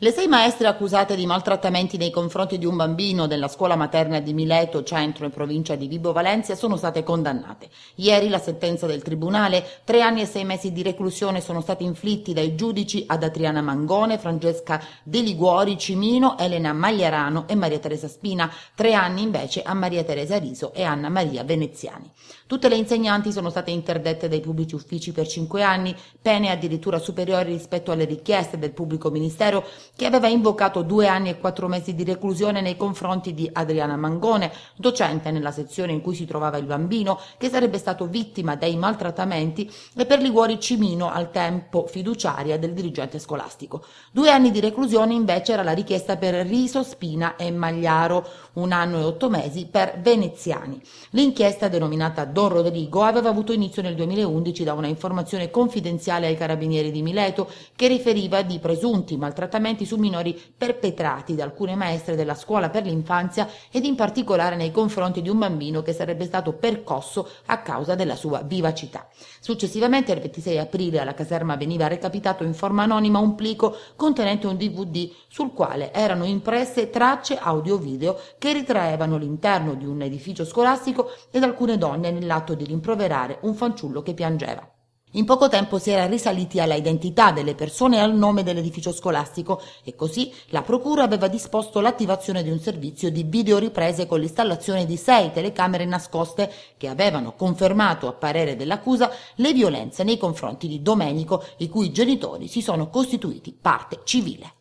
Le sei maestre accusate di maltrattamenti nei confronti di un bambino della scuola materna di Mileto, centro e provincia di Vibo Valencia, sono state condannate. Ieri la sentenza del tribunale, tre anni e sei mesi di reclusione sono stati inflitti dai giudici ad Adriana Mangone, Francesca De Liguori, Cimino, Elena Magliarano e Maria Teresa Spina, tre anni invece a Maria Teresa Riso e Anna Maria Veneziani. Tutte le insegnanti sono state interdette dai pubblici uffici per cinque anni, pene addirittura superiori rispetto alle richieste del pubblico ministero che aveva invocato due anni e quattro mesi di reclusione nei confronti di Adriana Mangone, docente nella sezione in cui si trovava il bambino, che sarebbe stato vittima dei maltrattamenti, e per Liguori Cimino, al tempo fiduciaria del dirigente scolastico. Due anni di reclusione invece era la richiesta per Riso, Spina e Magliaro, un anno e otto mesi per Veneziani. L'inchiesta, denominata Don Rodrigo, aveva avuto inizio nel 2011 da una informazione confidenziale ai carabinieri di Mileto, che riferiva di presunti maltrattamenti abusamenti su minori perpetrati da alcune maestre della scuola per l'infanzia ed in particolare nei confronti di un bambino che sarebbe stato percosso a causa della sua vivacità. Successivamente, il 26 aprile, alla caserma veniva recapitato in forma anonima un plico contenente un DVD sul quale erano impresse tracce audio-video che ritraevano l'interno di un edificio scolastico ed alcune donne nell'atto di rimproverare un fanciullo che piangeva. In poco tempo si era risaliti alla identità delle persone e al nome dell'edificio scolastico e così la Procura aveva disposto l'attivazione di un servizio di videoriprese con l'installazione di sei telecamere nascoste che avevano confermato, a parere dell'accusa, le violenze nei confronti di Domenico, i cui genitori si sono costituiti parte civile.